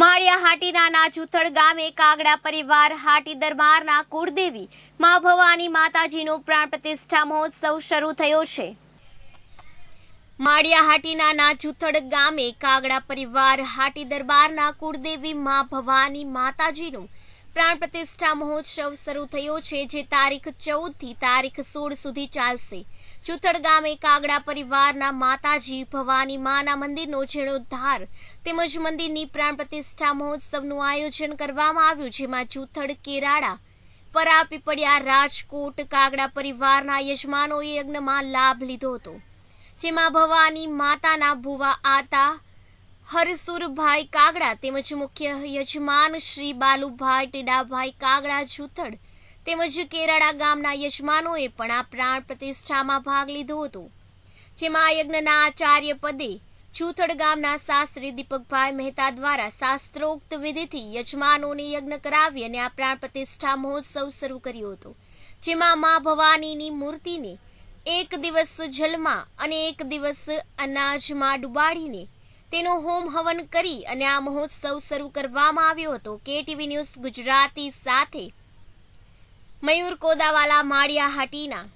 માળિયા હાટીના નાજુથળ ગામે કાગડા પરિવાર હાટી દરબારના કુળદેવી મા ભવાની માતાજીનો પ્રાણ પ્રતિષ્ઠા મહોત્સવ શરૂ થયો છે માળિયા હાટીના નાજુથળ ગામે કાગડા પરિવાર હાટી દરબારના કુળદેવી મા ભવાની માતાજીનું પ્રાણ પ્રતિષ્ઠા મહોત્સવ શરૂ થયો છે જે તારીખ ચૌદથી તારીખ સોળ સુધી ચાલશે ચુથડ ગામે કાગડા પરિવારના માતાજી ભવાની માના મંદિરનો જીર્ણોદ્ધાર તેમજ મંદિરની પ્રાણ પ્રતિષ્ઠા મહોત્સવનું આયોજન કરવામાં આવ્યું જેમાં જૂથડ કેરાડા પરા પીપળિયા રાજકોટ કાગડા પરિવારના યજમાનોએ યજ્ઞમાં લાભ લીધો હતો જેમાં ભવાની માતાના ભુવા આતા હરસુરભાઈ કાગડા તેમજ મુખ્ય યજમાન શ્રી બાલુભાઈ ટીડાભાઈ કાગડા જૂથડ તેમજ કેરાડા ગામના યજમાનોએ પણ આ પ્રાણ પ્રતિષ્ઠામાં ભાગ લીધો હતો જેમાં યજ્ઞના આચાર્ય પદે જુથડ ગામના શાસ્ત્રી દીપકભાઈ મહેતા દ્વારા શાસ્ત્રોક્ત વિધિથી યજમાનોને યજ્ઞ કરાવી અને આ પ્રાણ પ્રતિષ્ઠા મહોત્સવ શરૂ કર્યો હતો જેમાં મા ભવાનીની મૂર્તિને એક દિવસ જલમાં અને એક દિવસ અનાજમાં ડુબાડીને તેનો હોમ હવન કરી અને આ મહોત્સવ શરૂ કરવામાં આવ્યો હતો કેટીવી ન્યૂઝ ગુજરાતી સાથે મયુર કોદાવાલા માળિયા હાટીના